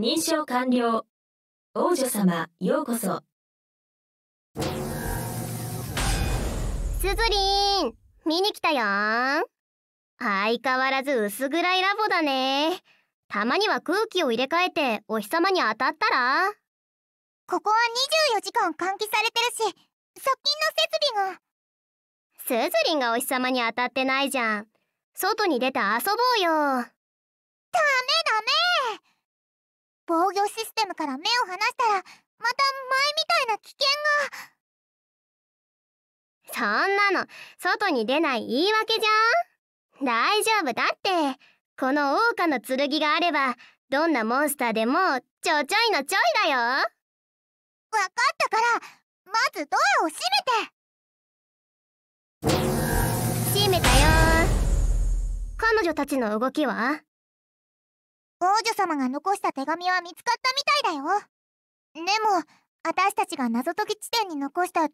認証完了王女様ようこそスズリン見に来たよ相変わらず薄暗いラボだねたまには空気を入れ替えてお日様に当たったらここは24時間換気されてるし側近の設備がスズリンがお日様に当たってないじゃん外に出て遊ぼうよダメダメ防御システムから目を離したらまた前みたいな危険がそんなの外に出ない言い訳じゃん大丈夫だってこの桜花の剣があればどんなモンスターでもちょちょいのちょいだよ分かったからまずドアを閉めて閉めたよ彼女たちの動きは王女様が残した手紙は見つかったみたいだよでも私たちが謎解き地点に残した12個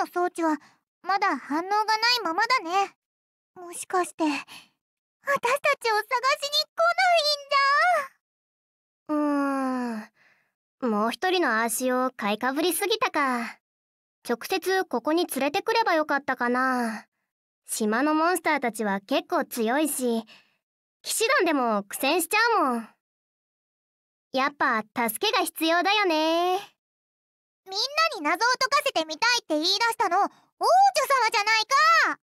の装置はまだ反応がないままだねもしかして私たちを探しに来ないんだうーんもう一人の足を買いかぶりすぎたか直接ここに連れてくればよかったかな島のモンスターたちは結構強いし騎士団でも苦戦しちゃうもんやっぱ助けが必要だよねみんなに謎を解かせてみたいって言い出したの王女様じゃないか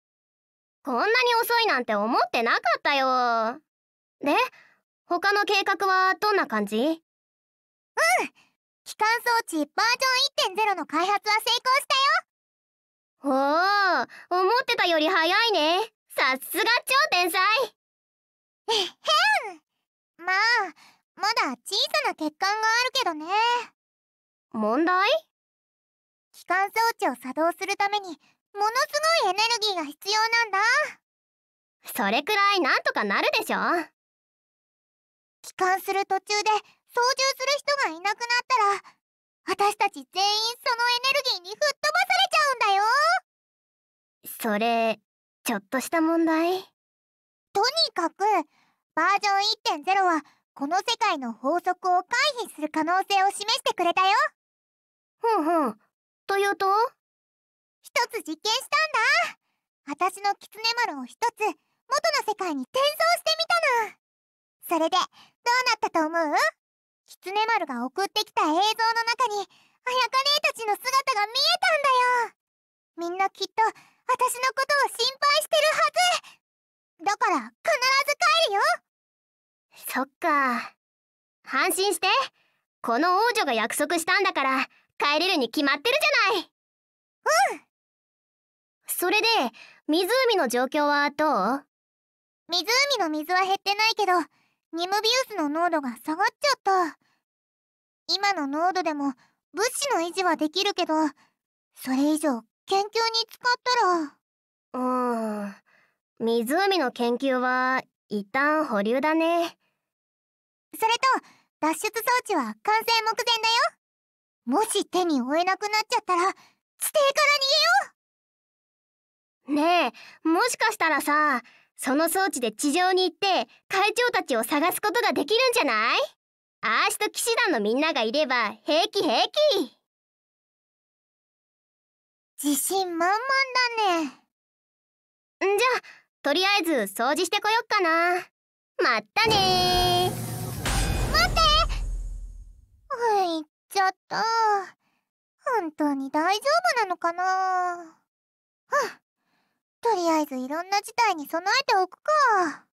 こんなに遅いなんて思ってなかったよで他の計画はどんな感じうん機関装置バージョン1.0の開発は成功したよおお思ってたより早いねさすが超天才えへんまあまだ小さな欠陥があるけどね問題機関装置を作動するためにものすごいエネルギーが必要なんだそれくらいなんとかなるでしょ帰還する途中で操縦する人がいなくなったら私たち全員そのエネルギーに吹っ飛ばされちゃうんだよそれちょっとした問題かくバージョン1.0はこの世界の法則を回避する可能性を示してくれたよふんふんというと一つ実験したんだ私のキツネ丸を一つ元の世界に転送してみたのそれでどうなったと思うキツネ丸が送ってきた映像の中にあやか姉たちの姿が見えたんだよみんなきっと私のことを心配してるはずだからよそっか安心してこの王女が約束したんだから帰れるに決まってるじゃないうんそれで湖の状況はどう湖の水は減ってないけどニムビウスの濃度が下がっちゃった今の濃度でも物資の維持はできるけどそれ以上研究に使ったらうん湖の研究は一旦保留だねそれと脱出装置は完成目前だよもし手に負えなくなっちゃったら地底から逃げようねえもしかしたらさその装置で地上に行って会長たちを探すことができるんじゃないアーしと騎士団のみんながいれば平気平気自信満々だねじゃあとりあえず掃除してこよっかなまったね待って行っちゃった本当に大丈夫なのかなはあとりあえずいろんな事態に備えておくか。